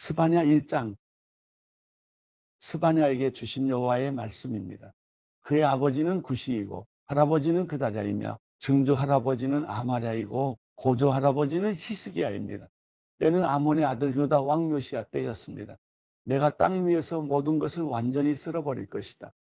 스바냐 1장 스바냐에게 주신 여호와의 말씀입니다. 그의 아버지는 구시이고 할아버지는 그다랴이며 증조 할아버지는 아마랴이고 고조 할아버지는 히스기야입니다. 때는 아몬의 아들 유다 왕 요시야 때였습니다. 내가 땅 위에서 모든 것을 완전히 쓸어버릴 것이다.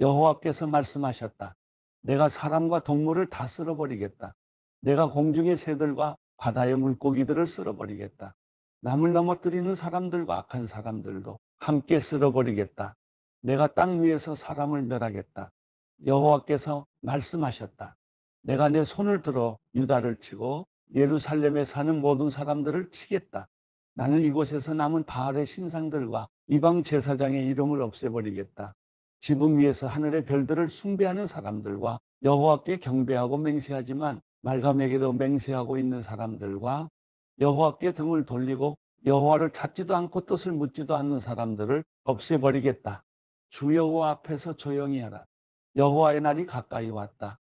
여호와께서 말씀하셨다. 내가 사람과 동물을 다 쓸어버리겠다. 내가 공중의 새들과 바다의 물고기들을 쓸어버리겠다. 남을 넘어뜨리는 사람들과 악한 사람들도 함께 쓸어버리겠다. 내가 땅 위에서 사람을 멸하겠다. 여호와께서 말씀하셨다. 내가 내 손을 들어 유다를 치고 예루살렘에 사는 모든 사람들을 치겠다. 나는 이곳에서 남은 바알의 신상들과 이방 제사장의 이름을 없애버리겠다. 지붕 위에서 하늘의 별들을 숭배하는 사람들과 여호와께 경배하고 맹세하지만 말감에게도 맹세하고 있는 사람들과 여호와께 등을 돌리고 여호와를 찾지도 않고 뜻을 묻지도 않는 사람들을 없애버리겠다. 주 여호와 앞에서 조용히 하라. 여호와의 날이 가까이 왔다.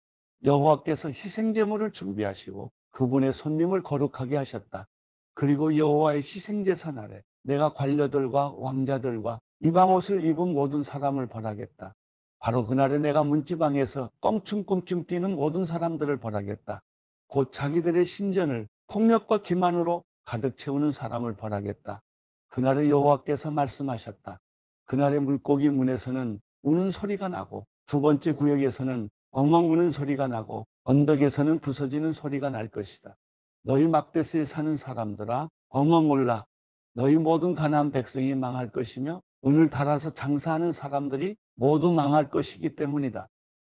여호와께서 희생 제물을 준비하시고 그분의 손님을 거룩하게 하셨다. 그리고 여호와의 희생 제사 날에 내가 관료들과 왕자들과 이방 옷을 입은 모든 사람을 벌하겠다. 바로 그날에 내가 문지방에서 껑충껑충 뛰는 모든 사람들을 벌하겠다. 곧 자기들의 신전을 폭력과 기만으로 가득 채우는 사람을 벌하겠다. 그날의 여호와께서 말씀하셨다. 그날의 물고기 문에서는 우는 소리가 나고 두 번째 구역에서는 엉엉 우는 소리가 나고 언덕에서는 부서지는 소리가 날 것이다. 너희 막대스에 사는 사람들아 엉엉 올라 너희 모든 가난 백성이 망할 것이며 은을 달아서 장사하는 사람들이 모두 망할 것이기 때문이다.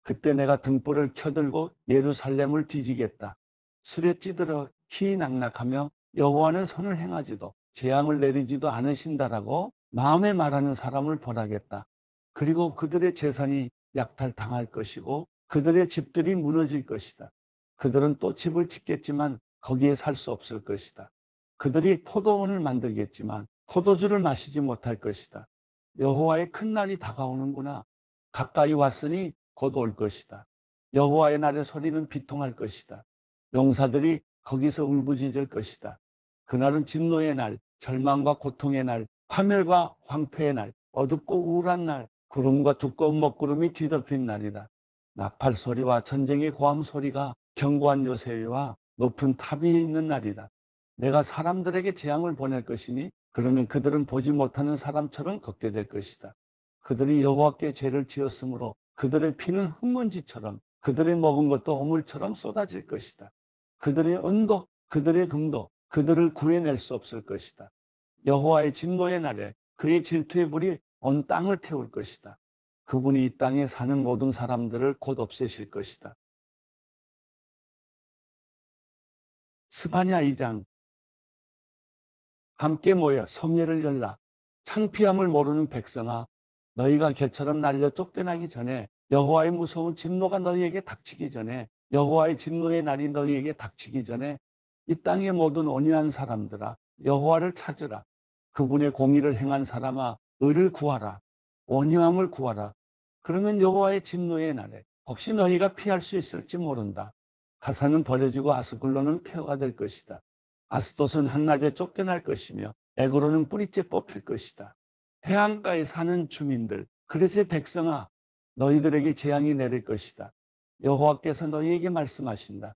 그때 내가 등불을 켜들고 예루살렘을 뒤지겠다. 술에 찌들어 희낙낙하며 여호와는 손을 행하지도 재앙을 내리지도 않으신다라고 마음에 말하는 사람을 벌하겠다. 그리고 그들의 재산이 약탈당할 것이고 그들의 집들이 무너질 것이다. 그들은 또 집을 짓겠지만 거기에 살 수 없을 것이다. 그들이 포도원을 만들겠지만 포도주를 마시지 못할 것이다. 여호와의 큰 날이 다가오는구나. 가까이 왔으니 곧 올 것이다. 여호와의 날에 소리는 비통할 것이다. 용사들이 거기서 울부짖을 것이다. 그날은 진노의 날, 절망과 고통의 날, 파멸과 황폐의 날, 어둡고 우울한 날, 구름과 두꺼운 먹구름이 뒤덮인 날이다. 나팔 소리와 전쟁의 고함 소리가 견고한 요새와 높은 탑이 있는 날이다. 내가 사람들에게 재앙을 보낼 것이니 그러면 그들은 보지 못하는 사람처럼 걷게 될 것이다. 그들이 여호와께 죄를 지었으므로 그들의 피는 흙먼지처럼 그들이 먹은 것도 어물처럼 쏟아질 것이다. 그들의 은도, 그들의 금도, 그들을 구해낼 수 없을 것이다. 여호와의 진노의 날에 그의 질투의 불이 온 땅을 태울 것이다. 그분이 이 땅에 사는 모든 사람들을 곧 없애실 것이다. 스바냐 2장 함께 모여 성례를 열라. 창피함을 모르는 백성아 너희가 개처럼 날려 쫓겨나기 전에 여호와의 무서운 진노가 너희에게 닥치기 전에 여호와의 진노의 날이 너희에게 닥치기 전에 이 땅의 모든 온유한 사람들아 여호와를 찾으라 그분의 공의를 행한 사람아 의를 구하라 온유함을 구하라 그러면 여호와의 진노의 날에 혹시 너희가 피할 수 있을지 모른다 가사는 버려지고 아스글로는 폐허가 될 것이다 아스돗은 한낮에 쫓겨날 것이며 에그로는 뿌리째 뽑힐 것이다 해안가에 사는 주민들 그릇의 백성아 너희들에게 재앙이 내릴 것이다 여호와께서 너희에게 말씀하신다.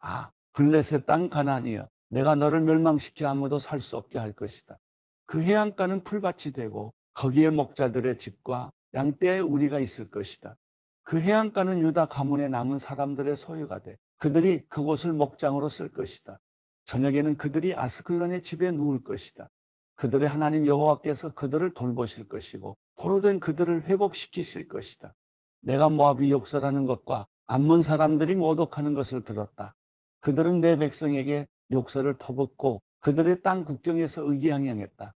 아, 블레셋 땅가난이여 내가 너를 멸망시켜 아무도 살 수 없게 할 것이다. 그 해안가는 풀밭이 되고 거기에 목자들의 집과 양떼의 우리가 있을 것이다. 그 해안가는 유다 가문에 남은 사람들의 소유가 돼 그들이 그곳을 목장으로 쓸 것이다. 저녁에는 그들이 아스클론의 집에 누울 것이다. 그들의 하나님 여호와께서 그들을 돌보실 것이고 포로된 그들을 회복시키실 것이다. 내가 모압이 욕설하는 것과 안문 사람들이 모독하는 것을 들었다. 그들은 내 백성에게 욕설을 퍼붓고 그들의 땅 국경에서 의기양양했다.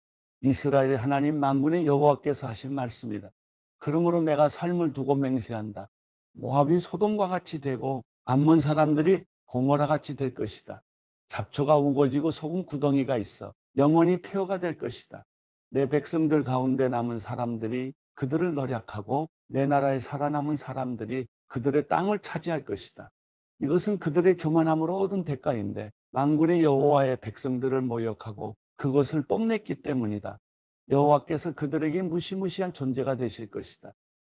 이스라엘의 하나님 만군의 여호와께서 하신 말씀이다. 그러므로 내가 삶을 두고 맹세한다. 모압이 소돔과 같이 되고 안문 사람들이 고모라 같이 될 것이다. 잡초가 우거지고 소금 구덩이가 있어 영원히 폐허가 될 것이다. 내 백성들 가운데 남은 사람들이 그들을 노력하고 내 나라에 살아남은 사람들이 그들의 땅을 차지할 것이다. 이것은 그들의 교만함으로 얻은 대가인데 만군의 여호와의 백성들을 모욕하고 그것을 뽐냈기 때문이다. 여호와께서 그들에게 무시무시한 존재가 되실 것이다.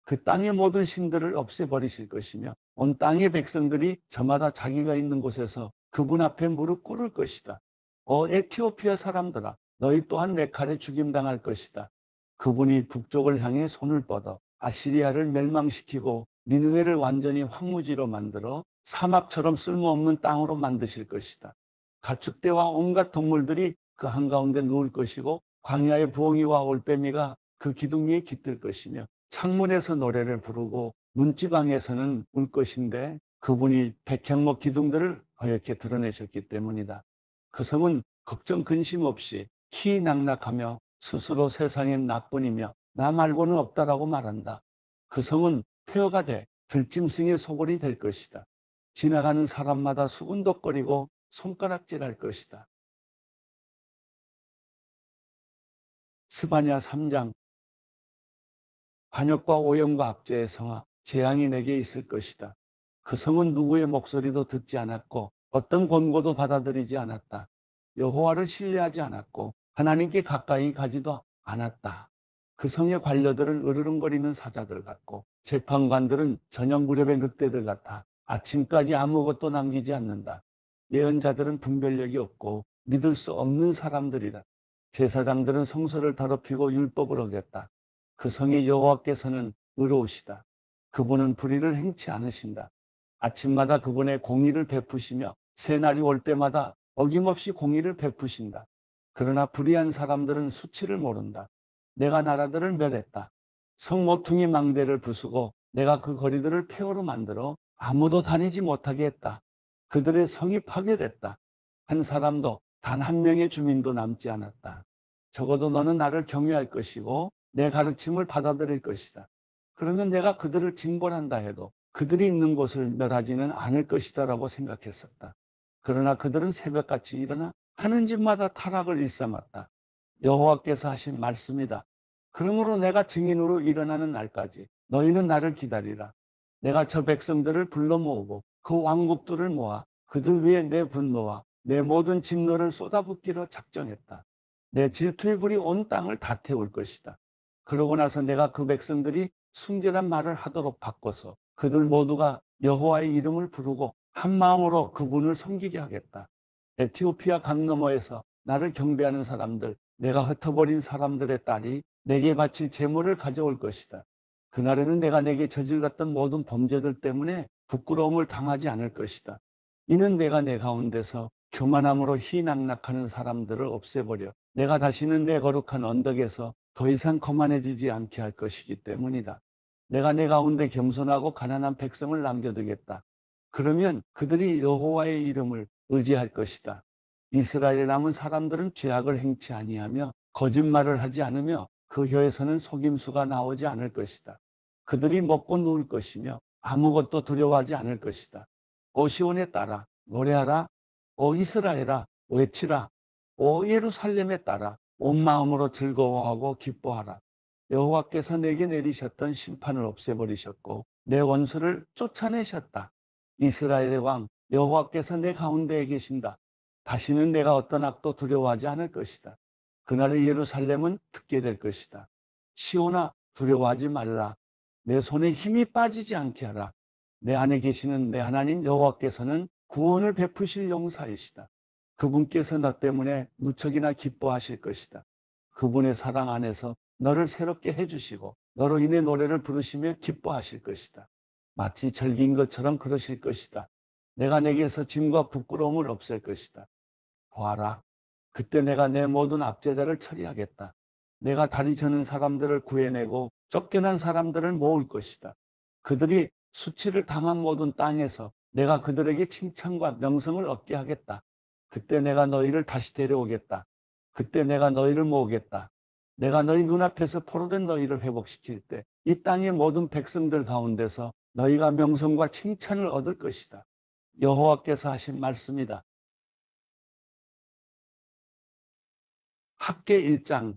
그 땅의 모든 신들을 없애버리실 것이며 온 땅의 백성들이 저마다 자기가 있는 곳에서 그분 앞에 무릎 꿇을 것이다. 어 에티오피아 사람들아 너희 또한 내 칼에 죽임당할 것이다. 그분이 북쪽을 향해 손을 뻗어 아시리아를 멸망시키고 니느웨를 완전히 황무지로 만들어 사막처럼 쓸모없는 땅으로 만드실 것이다. 가축대와 온갖 동물들이 그 한가운데 누울 것이고 광야의 부엉이와 올빼미가 그 기둥 위에 깃들 것이며 창문에서 노래를 부르고 문지방에서는 울 것인데 그분이 백향목 기둥들을 허옇게 드러내셨기 때문이다. 그 성은 걱정 근심 없이 키낙낙하며 스스로 세상의 나뿐이며 나 말고는 없다라고 말한다. 그 성은 폐허가 돼 들짐승의 소굴이 될 것이다. 지나가는 사람마다 수군덕거리고 손가락질할 것이다. 스바냐 3장 반역과 오염과 압제의 성아 재앙이 내게 있을 것이다. 그 성은 누구의 목소리도 듣지 않았고 어떤 권고도 받아들이지 않았다. 여호와를 신뢰하지 않았고 하나님께 가까이 가지도 않았다. 그 성의 관료들은 으르렁거리는 사자들 같고 재판관들은 저녁 무렵의 늑대들 같아 아침까지 아무것도 남기지 않는다. 예언자들은 분별력이 없고 믿을 수 없는 사람들이다. 제사장들은 성서를 더럽히고 율법을 어겼다. 그 성의 여호와께서는 의로우시다. 그분은 불의를 행치 않으신다. 아침마다 그분의 공의를 베푸시며 새날이 올 때마다 어김없이 공의를 베푸신다. 그러나 불의한 사람들은 수치를 모른다. 내가 나라들을 멸했다. 성모퉁이 망대를 부수고 내가 그 거리들을 폐허로 만들어 아무도 다니지 못하게 했다. 그들의 성이 파괴됐다. 한 사람도 단 한 명의 주민도 남지 않았다. 적어도 너는 나를 경외할 것이고 내 가르침을 받아들일 것이다. 그러면 내가 그들을 징벌한다 해도 그들이 있는 곳을 멸하지는 않을 것이다라고 생각했었다. 그러나 그들은 새벽같이 일어나 하는 집마다 타락을 일삼았다. 여호와께서 하신 말씀이다. 그러므로 내가 증인으로 일어나는 날까지 너희는 나를 기다리라. 내가 저 백성들을 불러 모으고 그 왕국들을 모아 그들 위에 내 분노와 내 모든 진노를 쏟아붓기로 작정했다. 내 질투의 불이 온 땅을 다 태울 것이다. 그러고 나서 내가 그 백성들이 순결한 말을 하도록 바꿔서 그들 모두가 여호와의 이름을 부르고 한 마음으로 그분을 섬기게 하겠다. 에티오피아 강 너머에서 나를 경배하는 사람들, 내가 흩어버린 사람들의 딸이 내게 바칠 재물을 가져올 것이다. 그날에는 내가 내게 저질렀던 모든 범죄들 때문에 부끄러움을 당하지 않을 것이다. 이는 내가 내 가운데서 교만함으로 희낙낙하는 사람들을 없애버려 내가 다시는 내 거룩한 언덕에서 더 이상 거만해지지 않게 할 것이기 때문이다. 내가 내 가운데 겸손하고 가난한 백성을 남겨두겠다. 그러면 그들이 여호와의 이름을 의지할 것이다. 이스라엘에 남은 사람들은 죄악을 행치 아니하며 거짓말을 하지 않으며 그 혀에서는 속임수가 나오지 않을 것이다. 그들이 먹고 누울 것이며 아무것도 두려워하지 않을 것이다. 오 시온에 따라 노래하라. 오 이스라엘아 외치라. 오 예루살렘에 따라 온 마음으로 즐거워하고 기뻐하라. 여호와께서 내게 내리셨던 심판을 없애버리셨고 내 원수를 쫓아내셨다. 이스라엘의 왕 여호와께서 내 가운데에 계신다. 다시는 내가 어떤 악도 두려워하지 않을 것이다. 그날의 예루살렘은 듣게 될 것이다. 시온아 두려워하지 말라. 내 손에 힘이 빠지지 않게 하라. 내 안에 계시는 내 하나님 여호와께서는 구원을 베푸실 용사이시다. 그분께서 나 때문에 무척이나 기뻐하실 것이다. 그분의 사랑 안에서 너를 새롭게 해주시고 너로 인해 노래를 부르시며 기뻐하실 것이다. 마치 절기인 것처럼 그러실 것이다. 내가 내게서 짐과 부끄러움을 없앨 것이다. 보아라. 그때 내가 내 모든 압제자를 처리하겠다. 내가 다리 저는 사람들을 구해내고 쫓겨난 사람들을 모을 것이다. 그들이 수치를 당한 모든 땅에서 내가 그들에게 칭찬과 명성을 얻게 하겠다. 그때 내가 너희를 다시 데려오겠다. 그때 내가 너희를 모으겠다. 내가 너희 눈앞에서 포로된 너희를 회복시킬 때 이 땅의 모든 백성들 가운데서 너희가 명성과 칭찬을 얻을 것이다. 여호와께서 하신 말씀이다. 학계 일장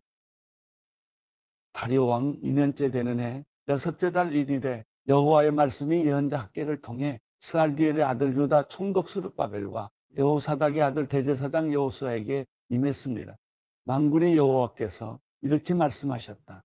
다리오왕 2년째 되는 해 여섯째 달 1일에 여호와의 말씀이 예언자 학계를 통해 스알디엘의 아들 유다 총독 수르바벨과 여호사닥의 아들 대제사장 여호수아에게 임했습니다. 만군의 여호와께서 이렇게 말씀하셨다.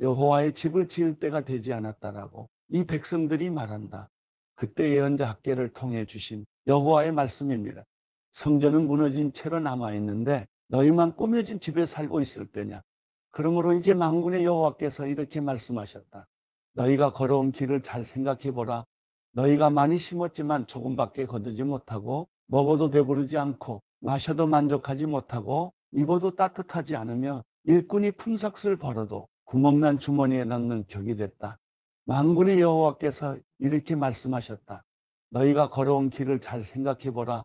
여호와의 집을 지을 때가 되지 않았다라고 이 백성들이 말한다. 그때 예언자 학계를 통해 주신 여호와의 말씀입니다. 성전은 무너진 채로 남아 있는데 너희만 꾸며진 집에 살고 있을 때냐. 그러므로 이제 망군의 여호와께서 이렇게 말씀하셨다. 너희가 걸어온 길을 잘 생각해 보라. 너희가 많이 심었지만 조금밖에 거두지 못하고 먹어도 배부르지 않고 마셔도 만족하지 못하고 입어도 따뜻하지 않으며 일꾼이 품삯을 벌어도 구멍난 주머니에 넣는 격이 됐다. 망군의 여호와께서 이렇게 말씀하셨다. 너희가 걸어온 길을 잘 생각해 보라.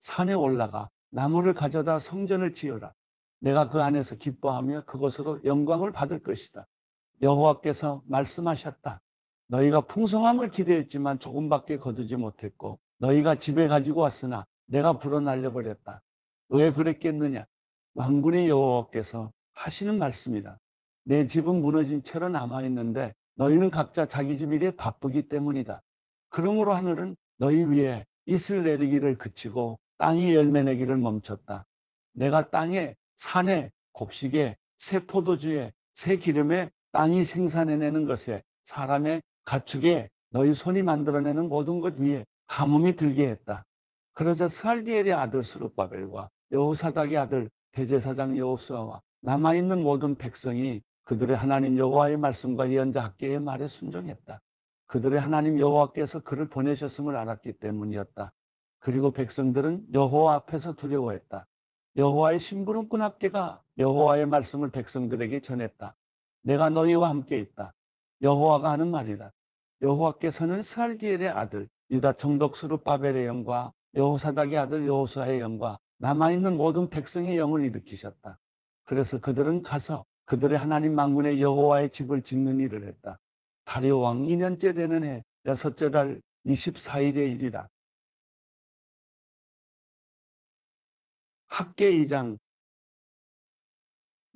산에 올라가 나무를 가져다 성전을 지어라. 내가 그 안에서 기뻐하며 그것으로 영광을 받을 것이다. 여호와께서 말씀하셨다. 너희가 풍성함을 기대했지만 조금밖에 거두지 못했고 너희가 집에 가지고 왔으나 내가 불어날려 버렸다. 왜 그랬겠느냐? 왕군의 여호와께서 하시는 말씀이다. 내 집은 무너진 채로 남아 있는데 너희는 각자 자기 집 일에 바쁘기 때문이다. 그러므로 하늘은 너희 위에 이슬 내리기를 그치고 땅이 열매 내기를 멈췄다. 내가 땅에 산에 곡식에 새 포도주에 새 기름에 땅이 생산해내는 것에 사람의 가축에 너희 손이 만들어내는 모든 것 위에 가뭄이 들게 했다. 그러자 스알디엘의 아들 스룹바벨과 여호사닥의 아들 대제사장 여호수아와 남아있는 모든 백성이 그들의 하나님 여호와의 말씀과 예언자 학계의 말에 순종했다. 그들의 하나님 여호와께서 그를 보내셨음을 알았기 때문이었다. 그리고 백성들은 여호와 앞에서 두려워했다. 여호와의 심부름꾼 학계가 여호와의 말씀을 백성들에게 전했다. 내가 너희와 함께 있다. 여호와가 하는 말이다. 여호와께서는 살기엘의 아들 유다 청독수르 바벨의 영과 여호사닥의 아들 여호수아의 영과 남아있는 모든 백성의 영을 일으키셨다. 그래서 그들은 가서 그들의 하나님 망군의 여호와의 집을 짓는 일을 했다. 다리오 왕 2년째 되는 해 여섯째 달 24일의 일이다. 학계2장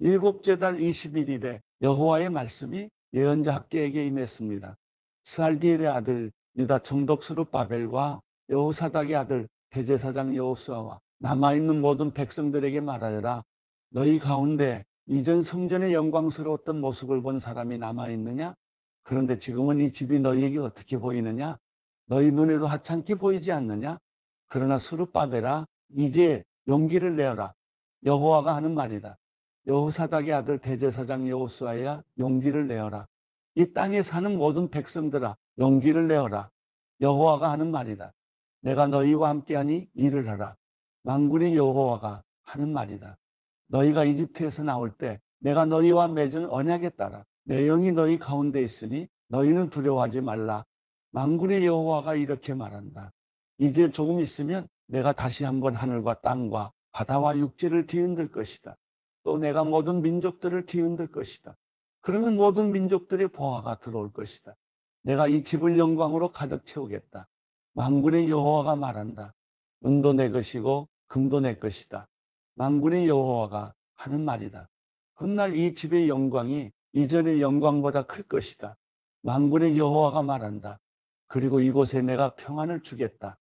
일곱째 달 21일에 여호와의 말씀이 예언자 학계에게 임했습니다. 스알디엘의 아들 유다 총독수룹 바벨과 여호사닥의 아들 대제사장 여호수아와 남아있는 모든 백성들에게 말하여라. 너희 가운데 이전 성전의 영광스러웠던 모습을 본 사람이 남아있느냐? 그런데 지금은 이 집이 너희에게 어떻게 보이느냐? 너희 눈에도 하찮게 보이지 않느냐? 그러나 수르바벨아, 이제 용기를 내어라. 여호와가 하는 말이다. 여호사닥의 아들 대제사장 여호수아야 용기를 내어라. 이 땅에 사는 모든 백성들아 용기를 내어라. 여호와가 하는 말이다. 내가 너희와 함께하니 일을 하라. 만군의 여호와가 하는 말이다. 너희가 이집트에서 나올 때 내가 너희와 맺은 언약에 따라 내 영이 너희 가운데 있으니 너희는 두려워하지 말라. 만군의 여호와가 이렇게 말한다. 이제 조금 있으면 내가 다시 한번 하늘과 땅과 바다와 육지를 뒤흔들 것이다. 또 내가 모든 민족들을 뒤흔들 것이다. 그러면 모든 민족들의 보화가 들어올 것이다. 내가 이 집을 영광으로 가득 채우겠다. 만군의 여호와가 말한다. 은도 내 것이고 금도 내 것이다. 만군의 여호와가 하는 말이다. 훗날 이 집의 영광이 이전의 영광보다 클 것이다. 만군의 여호와가 말한다. 그리고 이곳에 내가 평안을 주겠다.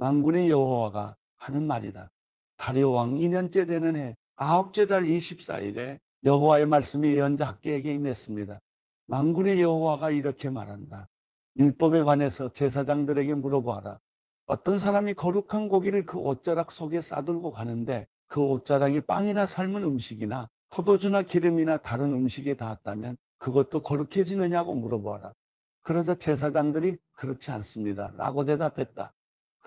만군의 여호와가 하는 말이다. 다리오 왕 2년째 되는 해 아홉째 달 24일에 여호와의 말씀이 예언자 학계에게 임했습니다. 만군의 여호와가 이렇게 말한다. 율법에 관해서 제사장들에게 물어보아라. 어떤 사람이 거룩한 고기를 그 옷자락 속에 싸들고 가는데 그 옷자락이 빵이나 삶은 음식이나 포도주나 기름이나 다른 음식에 닿았다면 그것도 거룩해지느냐고 물어보아라. 그러자 제사장들이 그렇지 않습니다. 라고 대답했다.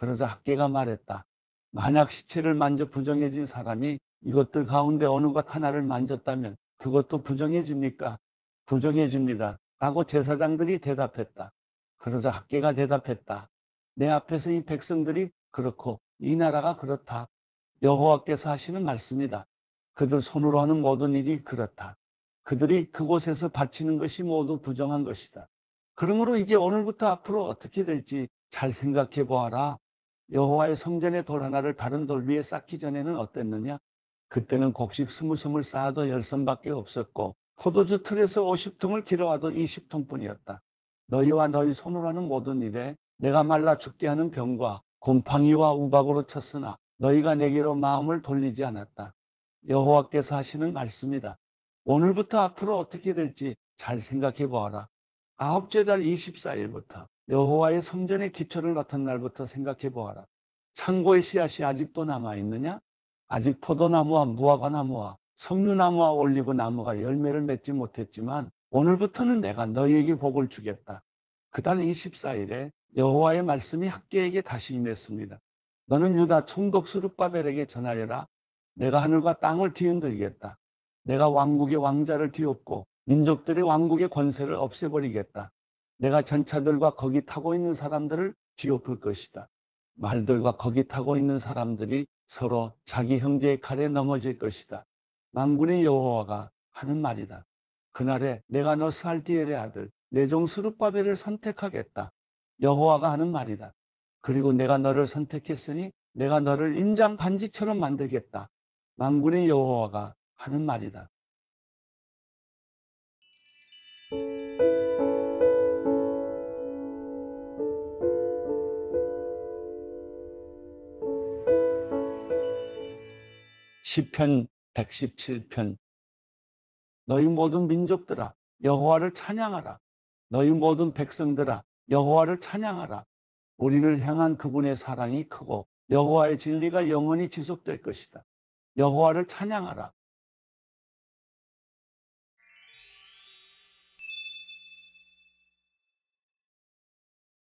그러자 학계가 말했다. 만약 시체를 만져 부정해진 사람이 이것들 가운데 어느 것 하나를 만졌다면 그것도 부정해집니까? 부정해집니다. 라고 제사장들이 대답했다. 그러자 학계가 대답했다. 내 앞에서 이 백성들이 그렇고 이 나라가 그렇다. 여호와께서 하시는 말씀이다. 그들 손으로 하는 모든 일이 그렇다. 그들이 그곳에서 바치는 것이 모두 부정한 것이다. 그러므로 이제 오늘부터 앞으로 어떻게 될지 잘 생각해 보아라. 여호와의 성전의 돌 하나를 다른 돌 위에 쌓기 전에는 어땠느냐? 그때는 곡식 스무 스물 쌓아도 열선밖에 없었고 포도주 틀에서 오십 통을 길어와도 이십 통뿐이었다. 너희와 너희 손으로 하는 모든 일에 내가 말라 죽게 하는 병과 곰팡이와 우박으로 쳤으나 너희가 내게로 마음을 돌리지 않았다. 여호와께서 하시는 말씀이다. 오늘부터 앞으로 어떻게 될지 잘 생각해 보아라. 아홉째 달 24일부터 여호와의 성전의 기초를 맡은 날부터 생각해 보아라. 창고의 씨앗이 아직도 남아 있느냐? 아직 포도나무와 무화과나무와 석류나무와 올리브 나무가 열매를 맺지 못했지만 오늘부터는 내가 너희에게 복을 주겠다. 그달 24일에 여호와의 말씀이 학계에게 다시 임했습니다. 너는 유다 총독 수룩바벨에게 전하여라. 내가 하늘과 땅을 뒤흔들겠다. 내가 왕국의 왕자를 뒤엎고 민족들의 왕국의 권세를 없애버리겠다. 내가 전차들과 거기 타고 있는 사람들을 뒤엎을 것이다. 말들과 거기 타고 있는 사람들이 서로 자기 형제의 칼에 넘어질 것이다. 망군의 여호와가 하는 말이다. 그날에 내가 너살알디엘의 아들 내종 수룩바벨을 선택하겠다. 여호와가 하는 말이다. 그리고 내가 너를 선택했으니 내가 너를 인장 반지처럼 만들겠다. 망군의 여호와가 하는 말이다. 시편 117편 너희 모든 민족들아 여호와를 찬양하라 너희 모든 백성들아 여호와를 찬양하라 우리를 향한 그분의 사랑이 크고 여호와의 진리가 영원히 지속될 것이다 여호와를 찬양하라